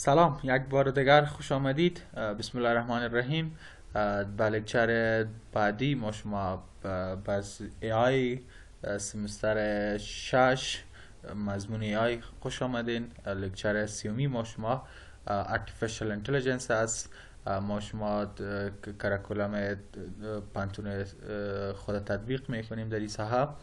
سلام یک بار دیگر خوش آمدید بسم الله الرحمن الرحیم به لکچر بله، بعدی ما شما بس ای آی سمستر شش مضمون ای آی خوش آمدین لکچر سیومی ما شما Artificial Intelligence است ما شما کرکولم پانتون خود تطبیق میکنیم در این صحب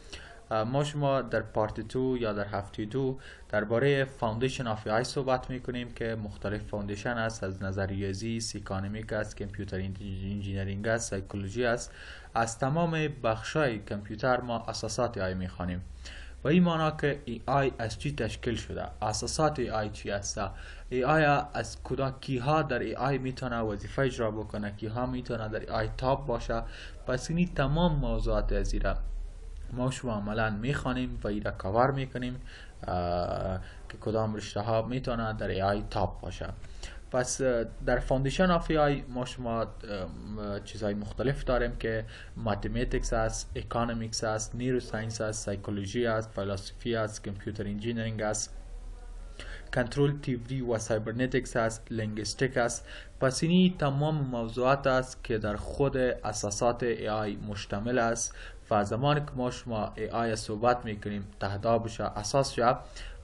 ما شما در پارت تو یا در هفته دو درباره فاندیشن آف ای صحبت میکنیم که مختلف فاندیشن است از نظر ریاضی، سیکانومیک است، کمپیوتر انجینیرینگ است، سایکولوژی است. از تمام بخش های کامپیوتر ما اساسات آی میخوانیم. و این معنا که ای آی از چی تشکیل شده اساسات ای آی چی است ای آی از کدا کیها در ای آی میتونه وظیفه اجرا بکنه کیها میتونه در ای آی باشه پس اینی تمام موضوعات زیره ما شما عملا میخوانیم و ای را میکنیم که کدام رشته ها میتونه در ای آی تاپ باشه پس در فاندیشن آف ای آی ما شما چیزهای مختلف داریم که ماتماتیکس است اکانومیکس است نیرو ساینس است سایکولوژی است فلسفی است کمپیوتر انجینیرینگ است کنترل تیوری و سایبرنتیکس است لنگستیک است پس اینی تمام موضوعات است که در خود اساسات ای آی مشتمل است و زمانی که ما شما ای آی صحبت میکنیم تهدا بشه اساس شد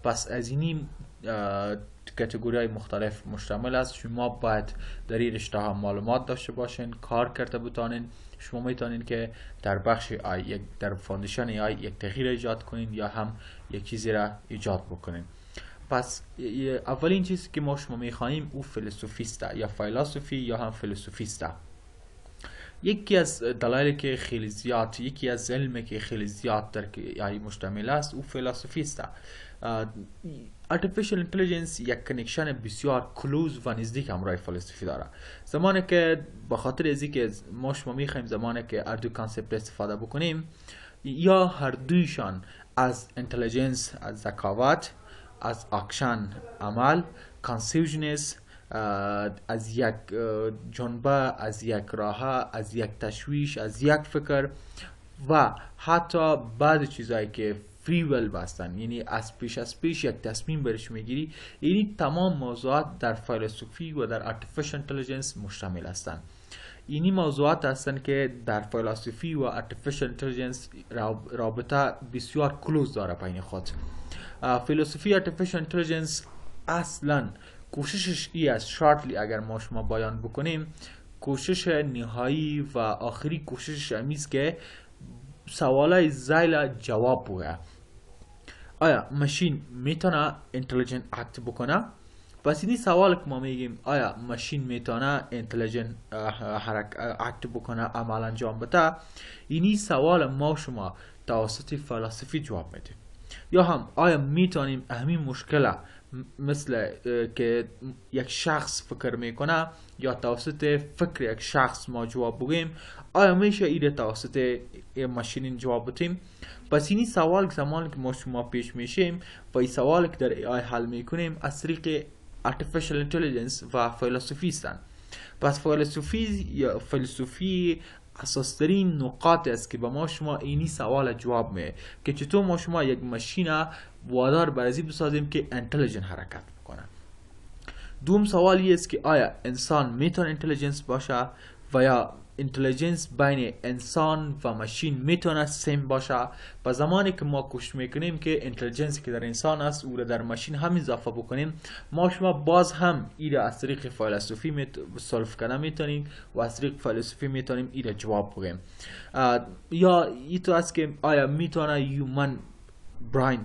پس از اینی کتگوری های مختلف مشتمل است شما باید در این رشته ها معلومات داشته باشین کار کرده بتانین شما میتونین که در بخش آی یک در فاندیشن آی یک تغییر ایجاد کنین یا هم یک چیزی را ایجاد بکنین پس اولین چیزی که ما شما میخواهیم او فلسفیسته یا فیلسوفی یا هم فلسفیسته یکی از دلایل که خیلی زیاد یکی از علم که خیلی زیاد در یعنی مشتمل است او فلسفی است artificial intelligence یک کنکشن بسیار کلوز و نزدیک همراه فلسفی داره زمانی که به خاطر ازی که ما شما میخوایم زمانی که اردو کانسپت استفاده بکنیم یا هر دویشان از اینتلیجنس از ذکاوت از اکشن عمل کانسیوژنس از یک جنبه از یک راه از یک تشویش از یک فکر و حتی بعض چیزهایی که فری ویل بستن یعنی از پیش از پیش یک تصمیم برش میگیری یعنی تمام موضوعات در فیلسوفی و در ارتفیشل انتلیجنس مشتمل هستند اینی موضوعات هستند که در فلسفی و ارتفیشل انتلیجنس رابطه بسیار کلوز داره پایین خود فلسفی artificial انتلیجنس اصلا کوششش ای است شارتلی اگر ما شما بیان بکنیم کوشش نهایی و آخری کوشش امیز که سوال زیل جواب بوده آیا ماشین میتونه انتلیجن اکت بکنه پس این سوال که ما میگیم آیا ماشین میتونه اینتلیجنت اکت بکنه عمل انجام بده اینی سوال ما شما توسط فلسفی جواب میده. یا هم آیا میتونیم اهمی مشکل مثل که یک شخص فکر میکنه یا توسط فکر یک شخص ما جواب بگیم آیا میشه ایده توسط ماشین جواب بتیم پس اینی سوال زمان که ما شما پیش میشیم و این سوال که در آی حل میکنیم از طریق Artificial Intelligence و فلسفی هستند پس فلسفی فلسفی اساسترین نقاط است که به ما شما اینی سوال جواب میه که چطور ما شما یک ماشین وادار برزی بسازیم که انتلیجن حرکت بکنه دوم سوالی است که آیا انسان میتون انتلیجنس باشه و یا اینتلیجنس بین انسان و ماشین میتونه سیم باشه و زمانی که ما کوشش میکنیم که انتلیجنس که در انسان است او در ماشین هم اضافه بکنیم ما شما باز هم ای را از طریق فلسفی می سلف میتونیم و از طریق فلسفی میتونیم ای را جواب بگیم یا ای تو است که آیا میتونه یومن براین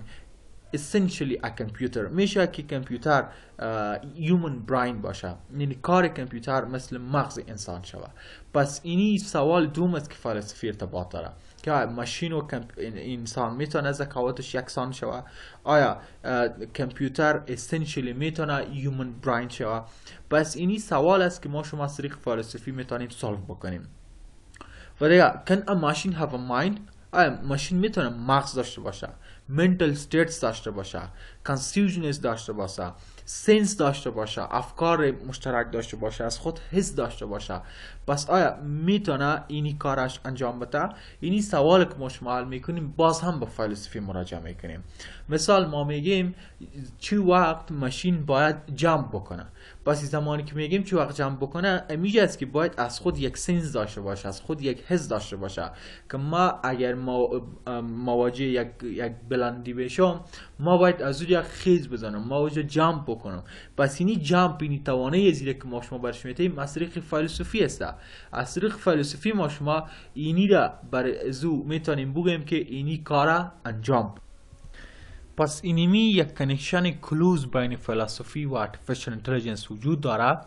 essentially a computer میشه که کمپیوتر human brain باشه یعنی کار کمپیوتر مثل مغز انسان شوه پس اینی سوال دوم است که فلسفی ارتباط داره که ماشین و انسان میتونه ذکاوتش یکسان شوه آیا کمپیوتر اسنشلی میتونه یومن براین شوه پس اینی سوال است که ما شما از طریق فلسفی میتونیم سالو بکنیم و دیگه کن ماشین هو ا مایند آیا ماشین میتونه مغز داشته باشه منتال ستیتس داشته باشه کانسیوژنس داشته باشه سنس داشته باشه افکار مشترک داشته باشه از خود حس داشته باشه پس آیا میتونه اینی کارش انجام بده اینی سوال که ما شما میکنیم باز هم به فلسفی مراجعه میکنیم مثال ما میگیم چه وقت ماشین باید جمع بکنه پس زمانی که میگیم چه وقت جمع بکنه امیجه است که باید از خود یک سنس داشته باشه از خود یک حس داشته باشه که ما اگر مواجه یک یک بلندی ما باید از اونجا خیز بزنم ما اونجا جمپ بکنم پس اینی جمپ اینی توانه زیره که ما شما برش میتیم از طریق فلسفی است از طریق فلسفی ما شما اینی را بر ازو میتونیم بگیم که اینی کارا انجام پس اینمی یک کنکشن کلوز بین فلسفی و ارتفیشن انتلیجنس وجود داره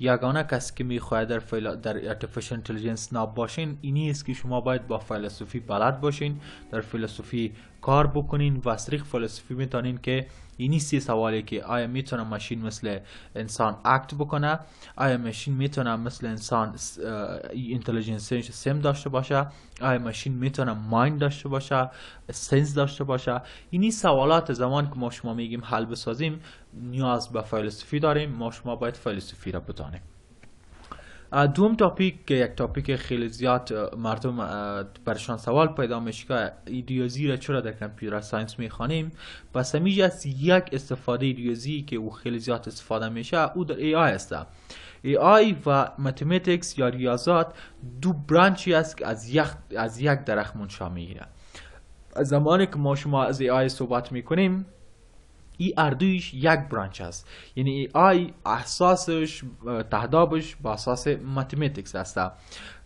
یگانه کس که میخواهد در فیل... در artificial اینتلیجنس ناب باشین اینی است که شما باید با فلسفی بلد باشین در فلسفی کار بکنین و سریخ فلسفی میتونین که اینی سی سوالی که آیا میتونه ماشین مثل انسان اکت بکنه آیا ماشین میتونه مثل انسان اینتلیجنس سم داشته باشه آیا ماشین میتونه مایند داشته باشه سنس داشته باشه اینی سوالات زمان که ما شما میگیم حل بسازیم نیاز به فلسفی داریم ما شما باید فلسفی را بدانیم دوم تاپیک که یک تاپیک خیلی زیاد مردم برشان سوال پیدا میشه که ایدیوزی را چرا در کمپیوتر ساینس میخوانیم پس همیج از یک استفاده ایدیوزی که او خیلی زیاد استفاده میشه او در ای آی است ای آی و متمیتکس یا ریاضات دو برانچی است که از یک از یک درخت منشا میگیره زمانی که ما شما از ای آی صحبت میکنیم ای اردویش یک برانچ است یعنی ای آی احساسش تهدابش با اساس ماتماتیکس است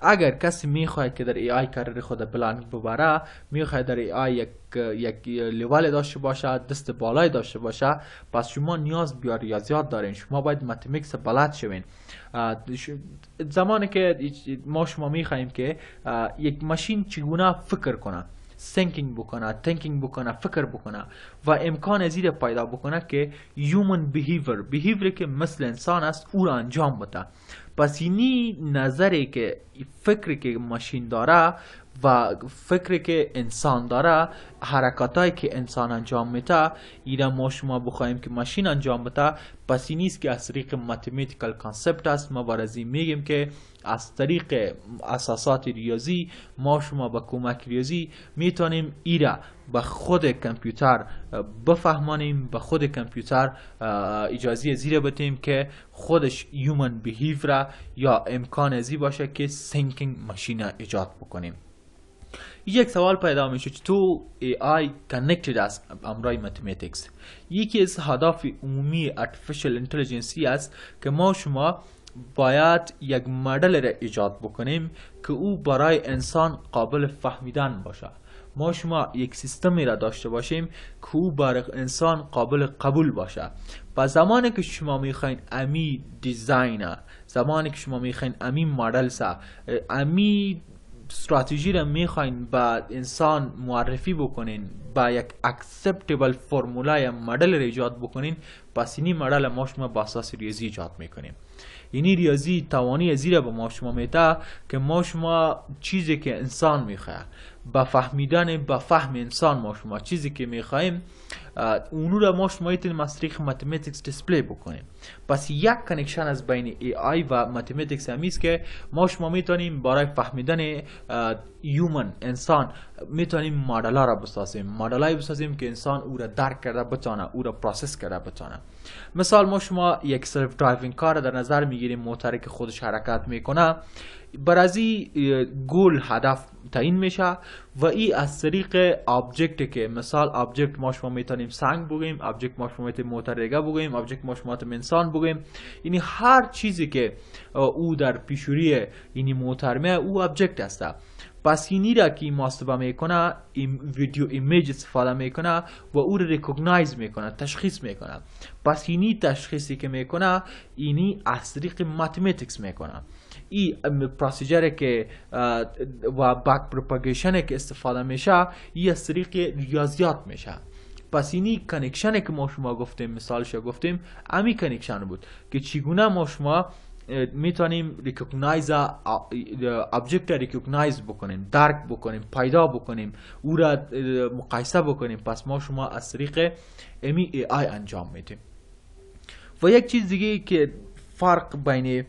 اگر کسی میخواهد که در ای آی کرر خود بلند ببره میخواهد در ای آی یک یک لول داشته باشه دست بالای داشته باشه پس شما نیاز به ریاضیات دارین شما باید ماتماتیکس بلد شوین زمانی که ما شما میخواهیم که یک ماشین چگونه فکر کنه سینکینگ بکنه تینکینگ بکنه فکر بکنه و امکان ازیده پیدا بکنه که یومن behavior behavior که مثل انسان است او را انجام بده پس اینی نظری که فکری که ماشین داره و فکری که انسان داره حرکاتایی که انسان انجام میده ایرا ما شما بخوایم که ماشین انجام بده پس این نیست که از طریق ماتمیتیکل کانسپت است ما برازی میگیم که از طریق اساسات ریاضی ما شما با کمک ریاضی میتونیم ایرا به خود کامپیوتر بفهمانیم به خود کامپیوتر اجازه زیر بتیم که خودش یومن بیهیو را یا امکان ازی باشه که سینکینگ ماشین ایجاد بکنیم یک سوال پیدا میشه تو آی connected است امرای یکی از هداف عمومی ارتفیشل انتلیجنسی است که ما شما باید یک مدل را ایجاد بکنیم که او برای انسان قابل فهمیدن باشه ما شما یک سیستمی را داشته باشیم که او برای انسان قابل قبول باشه و زمانی که شما میخواین امی دیزاینر، زمانی که شما میخواین امی مدل سا، امی استراتژی رو میخواین به انسان معرفی بکنین با یک فرمولا یا مدل رو ایجاد بکنین پس اینی مدل ما شما با اساس ریاضی ایجاد میکنیم یعنی ریاضی توانی ازیره به ما شما میتا که ما شما چیزی که انسان میخواه با فهمیدن به فهم انسان ما شما چیزی که میخواهیم اونو را ما شما ایتونیم از طریق ماتماتیکس بکنیم پس یک کنکشن از بین ای آی و ماتماتیکس همیست که ما شما میتونیم برای فهمیدن یومن انسان میتونیم مادلا را بسازیم مدل بسازیم که انسان او را درک کرده بتانه او را پروسس کرده بتانه مثال ما شما یک سلف درایوینگ کار در نظر میگیریم موتری که خودش حرکت میکنه برازی گول هدف تعیین میشه و ای از طریق ابجکت که مثال آبجکت ما شما میتونیم سنگ بگیم آبجکت ما شما میتونیم موترگه بگیم آبجکت ما شما انسان بگیم یعنی هر چیزی که او در پیشوری یعنی موترمه او آبجکت است پس اینی را که ماستبه میکنه این ویدیو ایمیج استفاده میکنه و او را ریکوگنایز میکنه تشخیص میکنه پس اینی تشخیصی که میکنه اینی از طریق ماتماتیکس میکنه ای پروسیجر که و بک پروپاگیشن که استفاده میشه ای از طریق ریاضیات میشه پس اینی کنکشن که ما شما گفتیم مثالش گفتیم امی کنکشن بود که چگونه ما شما میتونیم ریکوگنایز ابجکت ریکوگنایز بکنیم درک بکنیم پیدا بکنیم او را مقایسه بکنیم پس ما شما از طریق امی ای آی انجام میدیم و یک چیز دیگه که فرق بین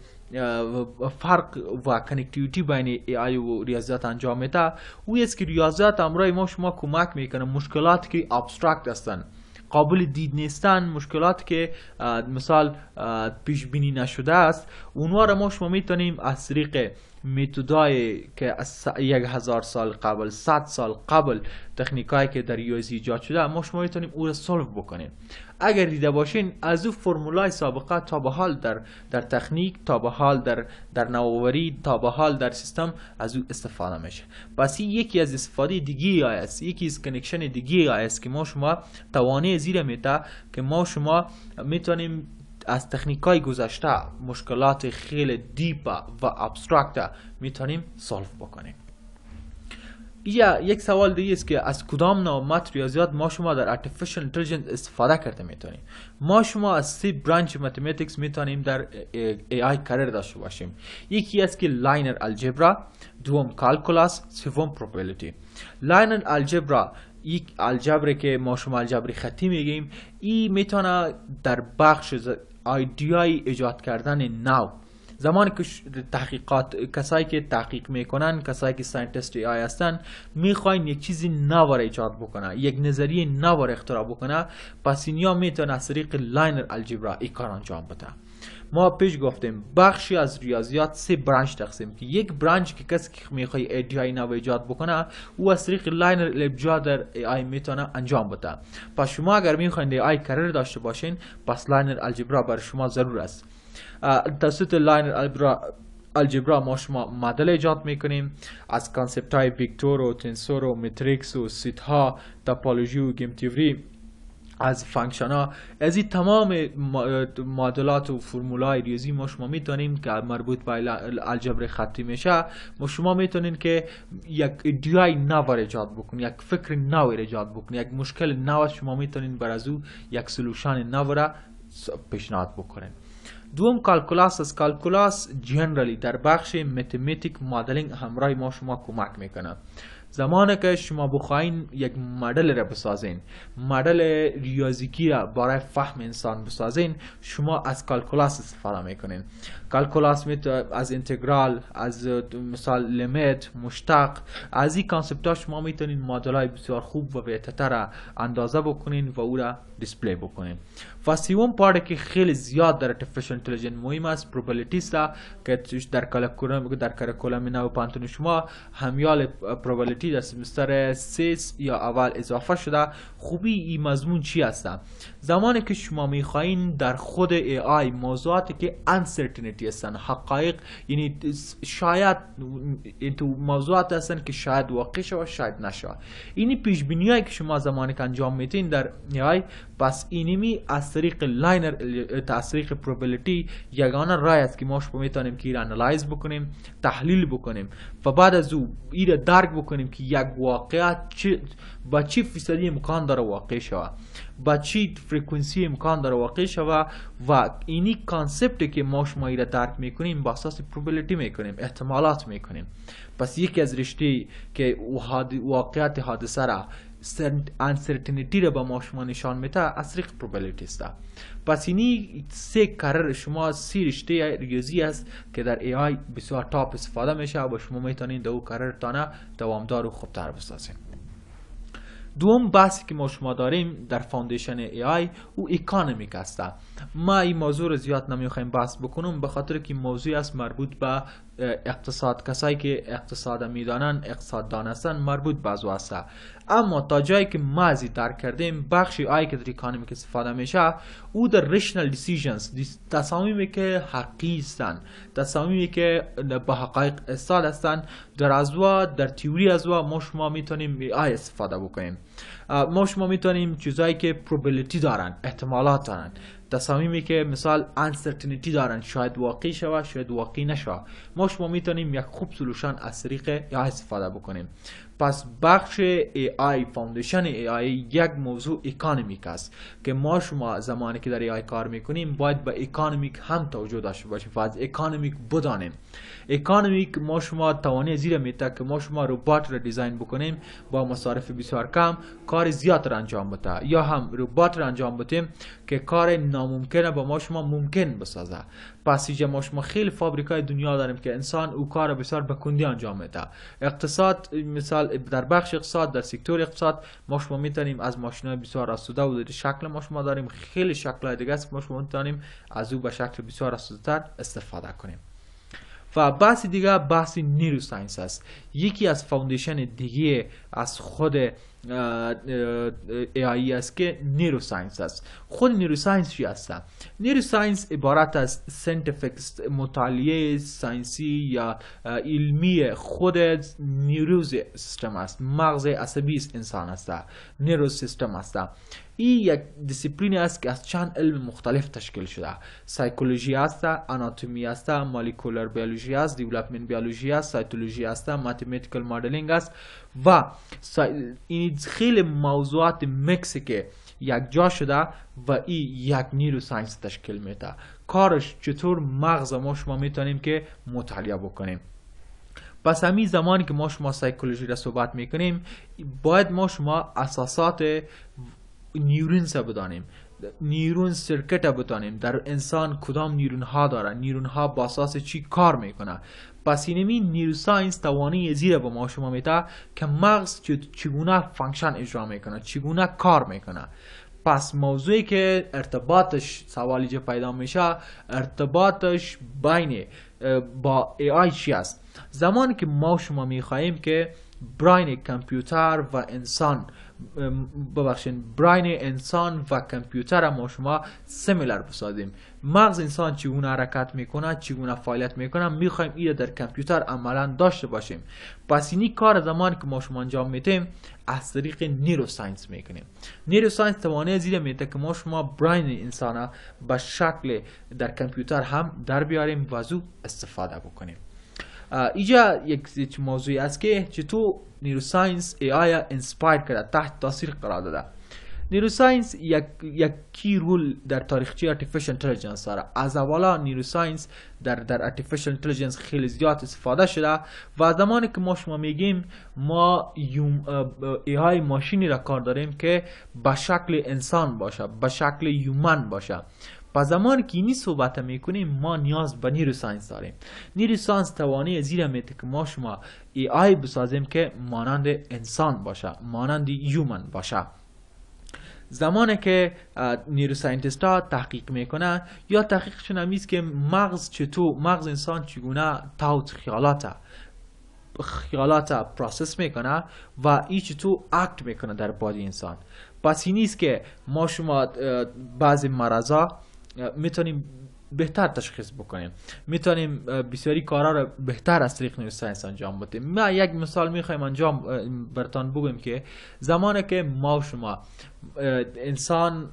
فرق و کنکتیویتی بین ای آی و ریاضیات انجام میده او است که ریاضیات امرای ما شما کمک میکنه مشکلات که ابسترکت هستن قابل دید نیستن مشکلات که مثال پیش بینی نشده است اونوار ما شما میتونیم از طریق متدای که از یک هزار سال قبل صد سال قبل تکنیکایی که در ریاضی ایجاد شده ما شما میتونیم او را سلف بکنیم اگر دیده باشین از او فرمولای سابقه تا به حال در در تکنیک تا به حال در در نوآوری تا به حال در سیستم از او استفاده میشه پس یکی از استفاده دیگه است یکی از کنکشن دیگه است که ما شما توانه زیر میتا که ما شما میتونیم از تکنیک های گذشته مشکلات خیلی دیپ و ابسترکت میتونیم سالف بکنیم یا یک سوال دیگه است که از کدام نوع ریاضیات ما شما در artificial intelligence استفاده کرده میتونیم ما شما از سی برانچ ماتماتیکس میتونیم در AI کرر داشته باشیم یکی از که لاینر الجبرا دوم کالکولاس سوم پروپیلیتی لاینر الجبرا یک الجبره که ما شما الجبری خطی میگیم ای میتونه در بخش ایدیای ایجاد کردن نو زمانی که تحقیقات کسایی که تحقیق میکنن کسایی که ساینتست ای آی هستن میخواین یک چیزی را ایجاد بکنه یک نظریه نو را اختراع بکنه پس اینیا میتونه از طریق لاینر الجبرا ای کار انجام بده ما پیش گفتیم بخشی از ریاضیات سه برانچ تقسیم که یک برانچ که کسی که میخوای آی نو ایجاد بکنه او از طریق لاینر الابجا در ای آی میتونه انجام بده پس شما اگر میخواین ای آی کرر داشته باشین پس لاینر الجبرا بر شما ضرور است توسط لاین الجبرا الجبرا ما شما مدل ایجاد میکنیم از کانسپت های ویکتور و تنسور و متریکس و سیت ها تاپولوژی و گیم تیوری از فانکشن ها از این تمام معادلات و فرمول های ریاضی ما شما میتونیم که مربوط به الجبر خطی میشه ما شما میتونین که یک ایدیای نو ایجاد بکنید یک فکر نو ایجاد بکنید یک مشکل نو شما میتونین بر از او یک سلوشن نو را پیشنهاد بکنین دوم کالکولاس از کالکولاس جنرالی در بخش متمتیک مدلینگ همراه ما شما کمک میکنه زمانی که شما بخواین یک مدل را بسازین مدل ریاضیکی را برای فهم انسان بسازین شما از کالکولاس استفاده میکنین کالکولاس میت از انتگرال از مثال لیمیت مشتق از این کانسپت ها شما میتونین مدل های بسیار خوب و بهتر اندازه بکنین و او را دیسپلی بکنین و سیوم پاره که خیلی زیاد در ارتفیشل انتلیجن مهم است پروبابیلیتیز را که در کلکولم در نه و پانتون شما همیال پروبابیلیتی در سمستر سیس یا اول اضافه شده خوبی این مضمون چی هست زمانی که شما میخواین در خود ای آی موضوعاتی که انسرتینیتی هستن حقایق یعنی شاید تو موضوعات هستن که شاید واقع و شاید نشود اینی پیش بینی که شما زمانی که انجام میدین در نیای پس اینمی از طریق لاینر از طریق پروبلیتی یگانه رای است که ما شما میتونیم که انالایز بکنیم تحلیل بکنیم و بعد از او ایره درک بکنیم که یک واقعه با چی فیصدی امکان داره واقع شود با چی فرکانسی امکان داره واقع شوه و اینی کانسپتی که ما شما را درک میکنیم با اساس پروببلیتی میکنیم احتمالات میکنیم پس یکی از رشته که واقعیت حادثه را انسرتینیتی را با ما شما نشان میده از طریق پروببلیتی است پس اینی سه کرر شما سی رشته ریاضی است که در ای آی بسیار تاپ استفاده میشه و شما میتونید دو کرر تانه دوامدار و خوبتر بسازید دوم بحثی که ما شما داریم در فاندیشن ای آی او اکانومیک است ما این موضوع رو زیاد نمیخوایم بحث بکنم به خاطر که موضوع است مربوط به اقتصاد کسایی که اقتصاد میدانن اقتصاد دانستن مربوط به است اما تا جایی که ما از کردیم بخش آی که در که استفاده میشه او در ریشنال دیسیژنز تصامیمی که حقی هستند تصامیمی که به حقایق استاد هستند در ازوا در تیوری ازوا ما شما میتونیم آی استفاده بکنیم ما شما میتونیم چیزایی که پروبیلیتی دارن احتمالات دارن تصامیمی که مثال انسرتینیتی دارن شاید واقعی شوه شاید واقعی نشوه ما شما میتونیم یک خوب سلوشن از طریق یا استفاده بکنیم پس بخش ای آی فاندیشن ای آی یک موضوع اکانومیک است که ما شما زمانی که در ای آی کار میکنیم باید به با اکانومیک هم توجه داشته باشیم و از اکانومیک بدانیم اکانومیک ما شما توانی زیر که ما شما ربات را دیزاین بکنیم با مصارف بسیار کم کار زیاد انجام بده یا هم روبات را انجام بدیم که کار ناممکنه با ما شما ممکن بسازه بسیج ما ما خیلی فابریکای دنیا داریم که انسان او کار بسیار به کندی انجام میده اقتصاد مثال در بخش اقتصاد در سکتور اقتصاد ما شما میتونیم از ماشینای بسیار آسوده و در شکل ما شما داریم خیلی شکل دیگه است ما شما میتونیم از او به شکل بسیار آسوده استفاده کنیم و بحث دیگه بحث نیرو ساینس است یکی از فاوندیشن دیگه از خود AI است که ساینس است خود نیروساینس چی نیرو ساینس عبارت از سنتفکس مطالعه ساینسی یا علمی خود نیروز سیستم است مغز عصبی انسان است نیروز سیستم است این یک دیسیپلین است که از چند علم مختلف تشکیل شده سایکولوژی است آناتومی است مولکولر بیولوژی است دیولپمنت بیولوژی است سایتولوژی است ماتماتیکال مدلینگ است و این خیلی موضوعات مکس که یک جا شده و این یک نیرو ساینس تشکیل میده کارش چطور مغز ما شما میتونیم که مطالعه بکنیم پس همی زمانی که ما شما سایکولوژی را صحبت میکنیم باید ما شما اساسات نیورینس را بدانیم نیرون سرکت بتانیم در انسان کدام نیرون ها داره نیرون ها با چی کار میکنن پس اینمی نیرو ساینس توانی زیر به ما شما میتا که مغز چگونه فانکشن اجرا میکنه چگونه کار میکنه پس موضوعی که ارتباطش سوالی جه پیدا میشه ارتباطش بین با ای آی چی است زمانی که ما شما میخواهیم که براین کامپیوتر و انسان ببخشین براین انسان و کامپیوتر ما شما سیمیلر بسازیم مغز انسان چگونه حرکت میکنه چگونه فعالیت میکنه میخوایم این در کامپیوتر عملا داشته باشیم پس اینی کار زمان که ما شما انجام میتیم از طریق نیرو ساینس میکنیم نیرو ساینس توانه زیر میده که ما شما براین انسان به شکل در کامپیوتر هم در بیاریم و استفاده بکنیم اینجا یک موضوعی است که چطور نیروساینس ای آیا انسپایر کرده تحت تاثیر قرار داده نیروساینس یک, یک کی رول در تاریخچه ارتفیشل انتلیجنس داره از اولا نیروساینس در در ارتفیشل انتلیجنس خیلی زیاد استفاده شده و زمانی که ما شما میگیم ما ای های ماشینی را کار داریم که به شکل انسان باشه به شکل یومن باشه و زمان که اینی صحبت میکنیم ما نیاز به نیرو ساینس داریم نیرو ساینس توانی زیر میده که ما شما ای آی بسازیم که مانند انسان باشه مانند یومن باشه زمانی که ساینس ها تحقیق میکنن یا تحقیقشون همیست که مغز چطور مغز انسان چگونه تاوت ها. خیالات پروسس میکنه و این چطور اکت میکنه در بادی انسان پس این نیست که ما شما بعضی مرضا میتونیم بهتر تشخیص بکنیم میتونیم بسیاری کارها را بهتر از طریق نیو انجام بدیم ما یک مثال میخوایم انجام برتان بگویم که زمانی که ما شما انسان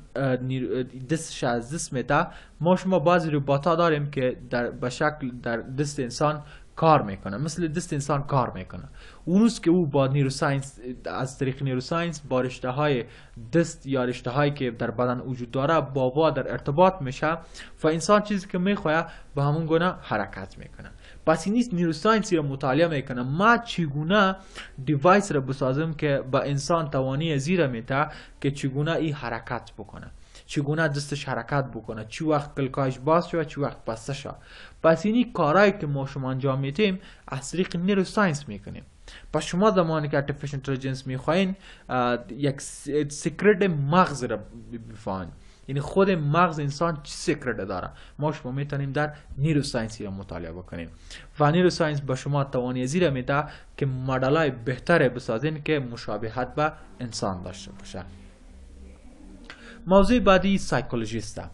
دستش از دست میتا ما شما بعضی رباتا داریم که در به شکل در دست انسان کار میکنه مثل دست انسان کار میکنه اونوست که او با نیروساینس از طریق نیروساینس با رشته های دست یا رشته هایی که در بدن وجود داره با در ارتباط میشه و انسان چیزی که میخواه به همون گونه حرکت میکنه پس این نیست نیروساینسی رو مطالعه میکنه ما چگونه دیوایس رو بسازم که به انسان توانی زیر میته که چگونه این حرکت بکنه چگونه دستش حرکت بکنه چی وقت کلکاش باز شد چی وقت بسته شد پس اینی کارهایی که ما شما انجام میتیم، از طریق نیرو ساینس میکنیم پس شما زمانی که ارتفیشن اینتلیجنس میخواین یک سیکرت مغز را بفاین یعنی خود مغز انسان چی سیکرت داره ما شما میتونیم در نیرو ساینسی را مطالعه بکنیم و نیرو ساینس به شما توانیزی را میده که مدلای بهتر بسازین که مشابهت به انسان داشته باشه موضوع بعدی سایکولوژیست است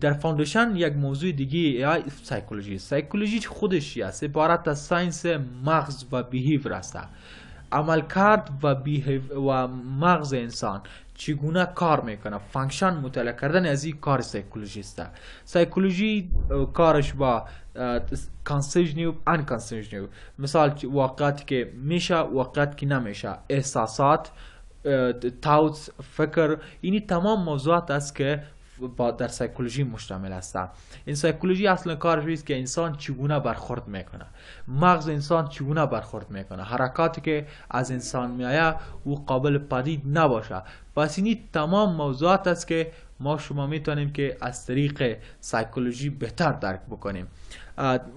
در فاندیشن یک موضوع دیگه ای سایکولوژی سایکولوژی خودش است عبارت از ساینس مغز و بیهیور است عملکرد و بیهیو و مغز انسان چگونه کار میکنه فانکشن مطالعه کردن از این کار سایکولوژیست است سایکولوژی کارش با کانسیجنیو ان مثال واقعات که میشه واقعات که نمیشه احساسات تاوت، فکر اینی تمام موضوعات است که در سایکولوژی مشتمل است این سایکولوژی اصلا کارش است که انسان چگونه برخورد میکنه مغز انسان چگونه برخورد میکنه حرکاتی که از انسان میایه او قابل پدید نباشه پس اینی تمام موضوعات است که ما شما میتونیم که از طریق سایکولوژی بهتر درک بکنیم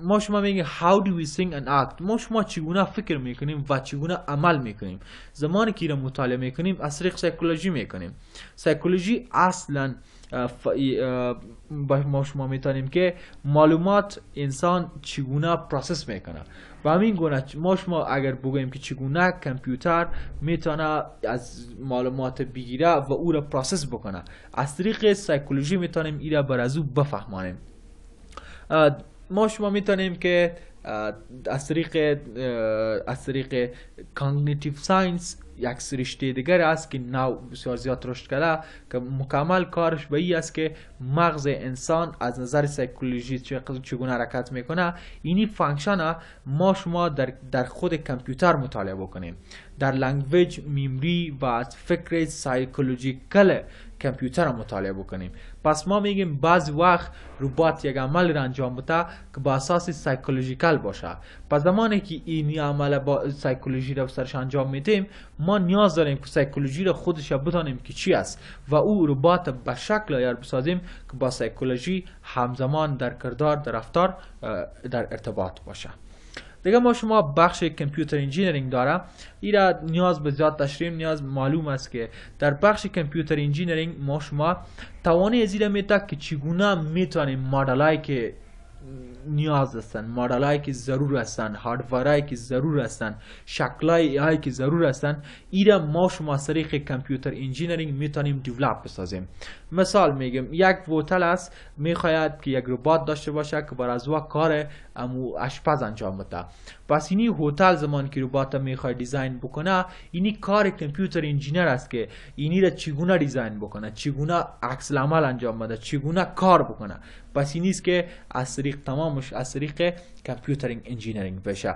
ما شما میگیم how do we think and act ما شما چگونه فکر میکنیم و چگونه عمل میکنیم زمانی که را مطالعه میکنیم از طریق سایکولوژی میکنیم سایکولوژی اصلا ما شما میتونیم که معلومات انسان چگونه پروسس میکنه و همین گونه ما شما اگر بگوییم که چگونه کامپیوتر میتونه از معلومات بگیره و او را پروسس بکنه از طریق سایکولوژی میتونیم این را بر از او بفهمانیم ما شما میتونیم که از طریق از طریق ساینس یک سرشته دیگر است که نو بسیار زیاد رشد کرده که مکمل کارش به ای است که مغز انسان از نظر سایکولوژی چگونه حرکت میکنه اینی فانکشن ما شما در, در خود کامپیوتر مطالعه بکنیم در لنگویج میمری و فکر سایکولوژیکل کمپیوتر رو مطالعه بکنیم پس ما میگیم بعض وقت ربات یک عمل را انجام بده که با اساس سایکولوژیکال باشه پس زمانی که این عمل با سایکولوژی را سرش انجام میدیم ما نیاز داریم که سایکولوژی رو خودش بدانیم که چی است و او ربات به شکل یار بسازیم که با سایکولوژی همزمان در کردار در رفتار در ارتباط باشه دیگه ما شما بخش کامپیوتر انجینیرینگ داره ایرا نیاز به زیاد تشریم، نیاز معلوم است که در بخش کامپیوتر انجینیرینگ ما شما از زیره میتا که چگونه میتونیم مدلایی که نیاز هستن مدلایی که ضرور هستن هاردورایی که ضرور هستن شکلای هایی که ضرور هستن ایرا ما شما از طریق کامپیوتر انجینیرینگ میتونیم دیولپ بسازیم مثال میگم یک هتل است میخواید که یک ربات داشته باشه که بر از کار امو اشپز انجام بده پس اینی هتل زمان که ربات میخواد دیزاین بکنه اینی کار کامپیوتر انجینیر است که اینی را چگونه دیزاین بکنه چگونه عکس العمل انجام بده چگونه کار بکنه پس نیست که از طریق تمامش از طریق کامپیوترینگ انجینیرینگ بشه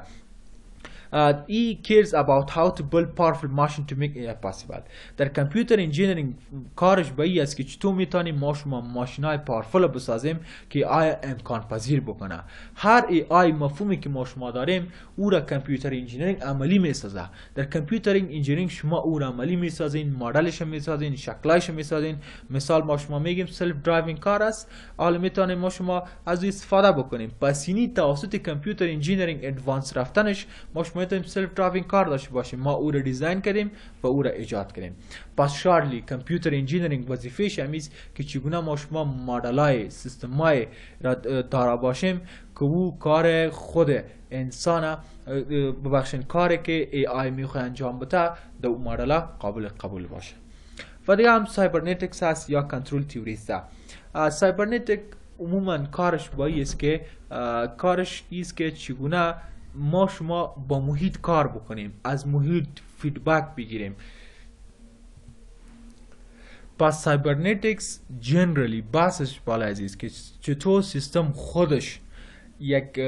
ای uh, he cares about how to build powerful machine to make AI possible در کامپیوتر انجینیرینگ کارش به است که چطور میتونیم ما شما های پاورفل بسازیم که آیا امکان پذیر بکنه هر ای آی مفهومی که ما شما داریم او را کامپیوتر انجینیرینگ عملی میسازه در کامپیوتر انجینیرینگ شما او را عملی میسازین مدلش میسازین شکلش میسازین مثال ما شما میگیم سلف درایوینگ کار است حالا میتونیم ما شما از استفاده بکنیم پس اینی توسط کامپیوتر انجینیرینگ ادوانس رفتنش ما میتونیم سلف درایوینگ کار داشته باشیم ما او را دیزاین کردیم و او را ایجاد کردیم پس شارلی کامپیوتر انجینیرینگ وظیفه همیست که چگونه ما شما سیستم سیستمای را دارا باشیم که او کار خود انسان ببخشین کاری که ای آی میخواه انجام بده در اون مدل قابل قبول باشه و دیگه هم سایبرنتکس هست یا کنترل تیوریز سایبرنتیک عموما کارش با است که کارش ایست که چگونه ما شما با محیط کار بکنیم از محیط فیدبک بگیریم پس سایبرنیتکس جنرالی بحثش بالا عزیز که چطور سیستم خودش یک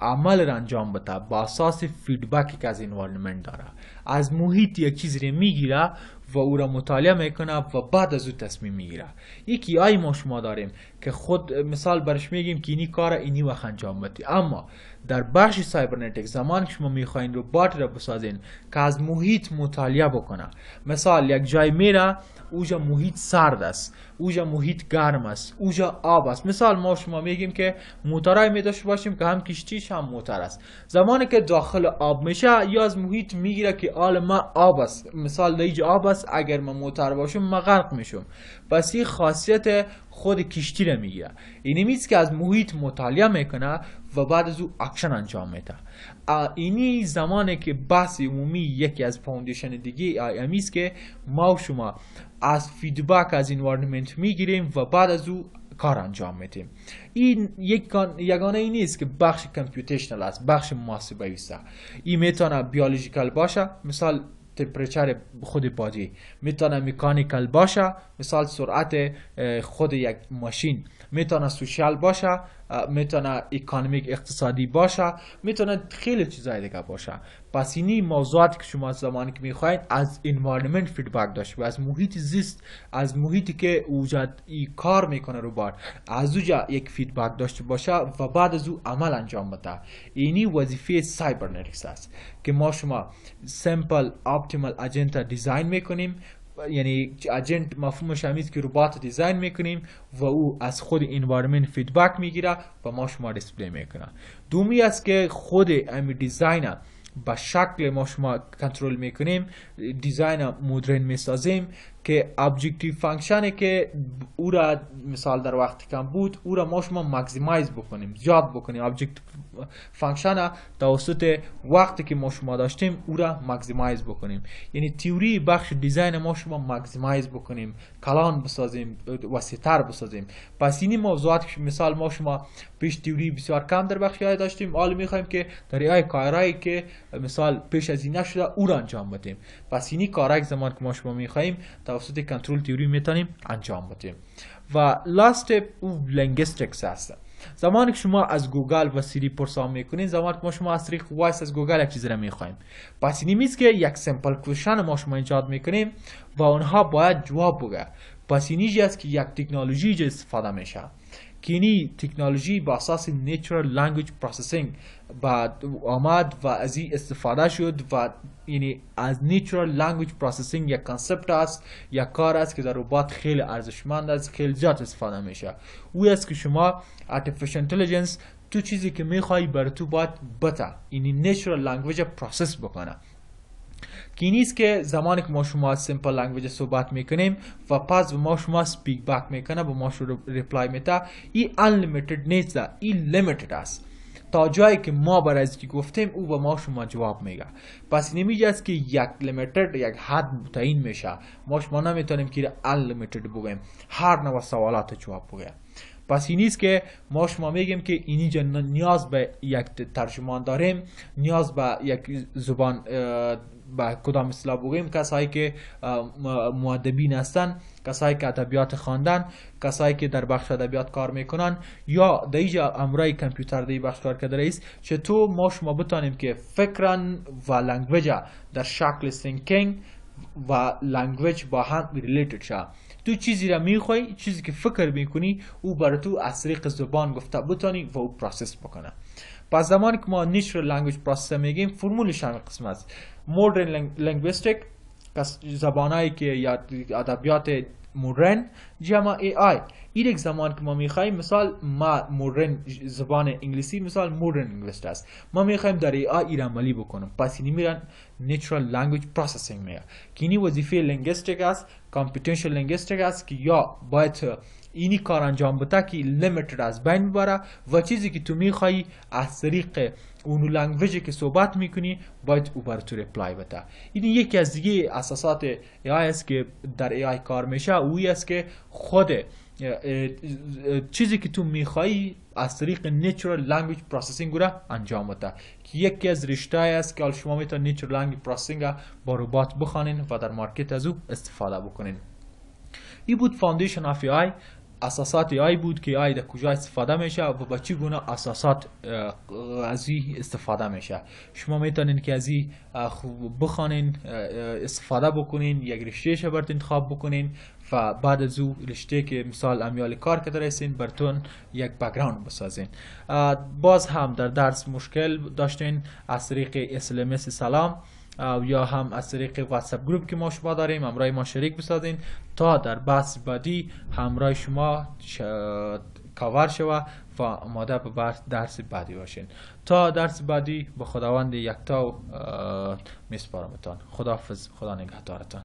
عمل را انجام بده با اساس فیدبکی که از انوارنمند داره از محیط یک چیزی را میگیره و او را مطالعه میکنه و بعد از او تصمیم میگیره یکی آی ما شما داریم که خود مثال برش میگیم که اینی کار اینی وقت انجام بدی اما در بخش سایبرنتیک زمان که شما میخواین ربات را بسازین که از محیط مطالعه بکنه مثال یک جای میره اوجا محیط سرد است اوجا محیط گرم است اوجا آب است مثال ما شما میگیم که موتورای می داشته باشیم که هم کشتیش هم موتور است زمانی که داخل آب میشه یا از محیط میگیره که آل ما آب است مثال دیج آب است اگر ما موتر باشم من غرق میشم پس این خاصیت خود کشتی رو میگیره اینی میز که از محیط مطالعه میکنه و بعد از او اکشن انجام میده اینی زمانه که بحث عمومی یکی از فاوندیشن دیگه امیز که ما و شما از فیدبک از انوارنمنت میگیریم و بعد از او کار انجام میدیم این یگانه ای نیست که بخش کمپیوتیشنال است بخش محاسبه است این میتونه بیولوژیکال باشه مثال تمپریچر خود بادی میتونه مکانیکال باشه مثال سرعت خود یک ماشین میتونه سوشال باشه میتونه اکانومیک اقتصادی باشه میتونه خیلی چیزای دیگه باشه پس اینی موضوعات که شما زمانی که میخواین از انوارنمنت فیدبک داشته و از محیط زیست از محیطی که اوجدی ای کار میکنه رو بار از اوجا یک فیدبک داشته باشه و بعد از او عمل انجام بده اینی وظیفه سایبرنتکس است که ما شما سمپل اپتیمال اجنت دیزاین میکنیم یعنی اجنت مفهومش همیز که ربات دیزاین میکنیم و او از خود انوایرمنت فیدبک میگیره و ما شما دیسپلی میکنه دومی است که خود امی دیزاینر به شکل ما شما کنترل میکنیم دیزاین مدرن میسازیم که ابجکتیو فانکشنی که او را مثال در وقتی کم بود او را ما شما مکزیمایز بکنیم زیاد بکنیم ابجکتیو فانکشن توسط وقتی که ما شما داشتیم او را مکزیمایز بکنیم یعنی تیوری بخش دیزاین ما شما مکزیمایز بکنیم کلان بسازیم وسیتر بسازیم پس این موضوعات که مثال ما شما پیش تیوری بسیار کم در بخش های داشتیم حال میخوایم که در ای کارایی که مثال پیش از این نشده او را انجام بدیم پس اینی کارک زمان که ما شما میخوایم توسط کنترل تیوری میتونیم انجام بدیم و لاست استپ او لنگستکس هست زمانی که شما از گوگل و سیری پرسام میکنین زمانی که ما شما از طریق وایس از گوگل یک چیز را میخواییم پس این نیست که یک سمپل کوشن ما شما ایجاد میکنیم و اونها باید جواب بگه پس اینیجی است که یک تکنولوژی استفاده میشه کینی تکنولوژی با اساس نیچرال لنگویج پروسسینگ بعد آمد و از این استفاده شد و یعنی از نیچرال لنگویج پروسسینگ یک کانسپت است یا کار است که در ربات خیلی ارزشمند است خیلی زیاد استفاده میشه او است که شما artificial اینتلیجنس تو چیزی که میخوای بر تو باید بتا یعنی نیچرال لنگویج پروسس بکنه نیست که زمانی که ما شما از سیمپل لنگویج صحبت میکنیم و پس به ما شما سپیک بک میکنه به ما شما ریپلای میده ای انلیمیتد نیست ای لیمیتد است تا جایی که ما برای از که گفتیم او به ما شما جواب میگه پس نمیگه است که یک لیمیتد یک حد متعین میشه ما شما نمیتونیم که انلیمیتد بگیم، هر نوع سوالات جواب بگیم پس این نیست که ما شما میگیم که اینجا نیاز به یک ترجمان داریم نیاز به یک زبان به کدام اصطلاح بگیم. کسایی که معدبین هستن. کسایی که ادبیات خواندن کسایی که در بخش ادبیات کار میکنن یا در اینجا امرای کمپیوتر در بخش کار کرده رئیس چطور ما شما بتانیم که فکرن و لنگویجا در شکل سینکینگ و لنگویج با هم ریلیتد شد تو چیزی را میخوای چیزی که فکر میکنی او برای تو از طریق زبان گفته بتانی و او پروسس بکنه پس زمانی که ما نیچر لنگویج پروسس میگیم فرمولش هم قسم است مودرن لنگویستیک زبانایی که یا ادبیات مدرن جمع ای آی این یک زمان که ما میخوایم مثال ما مدرن زبان انگلیسی مثال مدرن انگلیسی است ما میخوایم در ای آی ایران عملی بکنم پس اینی میرن نیچرال لنگویج پروسسینگ میگه که اینی وظیفه لنگستیک است کامپیوتنشل لنگستیک است که یا باید اینی کار انجام بده که لیمیتد از بین ببره و چیزی که تو میخوای از طریق اونو لنگویج که صحبت میکنی باید او بر تو ریپلای بده این یکی از دیگه اساسات ای است که در ای, آی کار میشه اوی است که خود چیزی که تو میخوایی از طریق نیچرال لنگویج پروسسینگ را انجام بده که یکی از رشته است که شما میتونید نیچرال لنگویج پروسسینگ با ربات بخوانین و در مارکت از او استفاده بکنین ای بود فاندیشن اف ای اساسات آی بود که آی در کجا استفاده میشه و با چی گونه اساسات از این استفاده میشه شما میتونین که از این بخوانین استفاده بکنین یک رشته برات انتخاب بکنین و بعد از رشته که مثال امیال کار که درستین برتون یک بگراند بسازین باز هم در درس مشکل داشتین از طریق اسلمس سلام یا هم از طریق واتساپ گروپ که ما شما داریم همراه ما شریک بسازین تا در بحث بعدی همراه شما کاور شوه و آماده به درس بعدی باشین تا درس بعدی به خداوند یکتا میسپارمتان خداحافظ خدا نگهدارتان